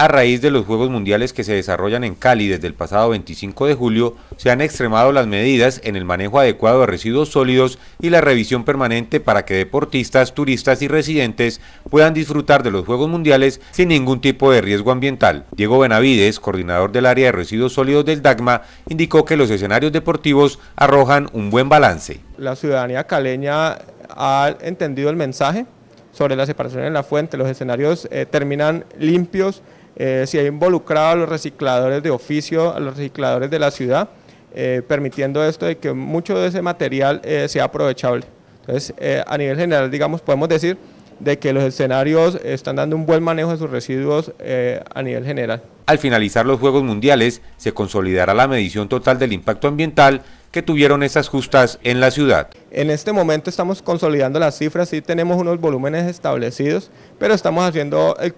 A raíz de los Juegos Mundiales que se desarrollan en Cali desde el pasado 25 de julio, se han extremado las medidas en el manejo adecuado de residuos sólidos y la revisión permanente para que deportistas, turistas y residentes puedan disfrutar de los Juegos Mundiales sin ningún tipo de riesgo ambiental. Diego Benavides, coordinador del área de residuos sólidos del DAGMA, indicó que los escenarios deportivos arrojan un buen balance. La ciudadanía caleña ha entendido el mensaje sobre la separación en la fuente, los escenarios eh, terminan limpios, eh, si ha involucrado a los recicladores de oficio, a los recicladores de la ciudad, eh, permitiendo esto de que mucho de ese material eh, sea aprovechable. Entonces, a nivel general, digamos, podemos decir de que los escenarios están dando un buen manejo de sus residuos eh, a nivel general. Al finalizar los Juegos Mundiales, se consolidará la medición total del impacto ambiental que tuvieron estas justas en la ciudad. En este momento estamos consolidando las cifras, sí tenemos unos volúmenes establecidos, pero estamos haciendo el,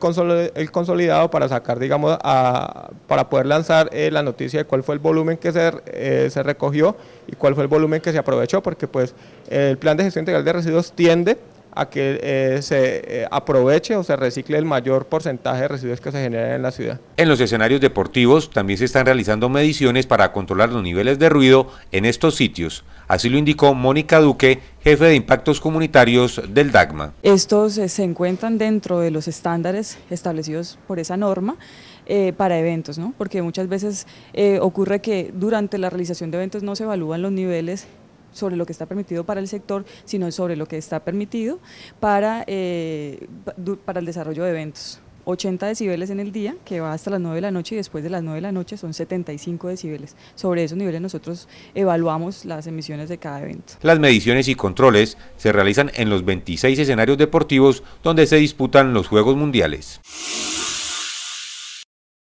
consolidado para sacar, digamos, a, para poder lanzar eh, la noticia de cuál fue el volumen que se, eh, se recogió y cuál fue el volumen que se aprovechó, porque pues el plan de gestión integral de residuos tiende a que eh, se eh, aproveche o se recicle el mayor porcentaje de residuos que se generan en la ciudad. En los escenarios deportivos también se están realizando mediciones para controlar los niveles de ruido en estos sitios. Así lo indicó Mónica Duque, jefe de impactos comunitarios del DAGMA. Estos eh, se encuentran dentro de los estándares establecidos por esa norma para eventos, ¿no? porque muchas veces ocurre que durante la realización de eventos no se evalúan los niveles sobre lo que está permitido para el sector, sino sobre lo que está permitido para, eh, para el desarrollo de eventos. 80 decibeles en el día, que va hasta las 9 de la noche y después de las 9 de la noche son 75 decibeles. Sobre esos niveles nosotros evaluamos las emisiones de cada evento. Las mediciones y controles se realizan en los 26 escenarios deportivos donde se disputan los Juegos Mundiales.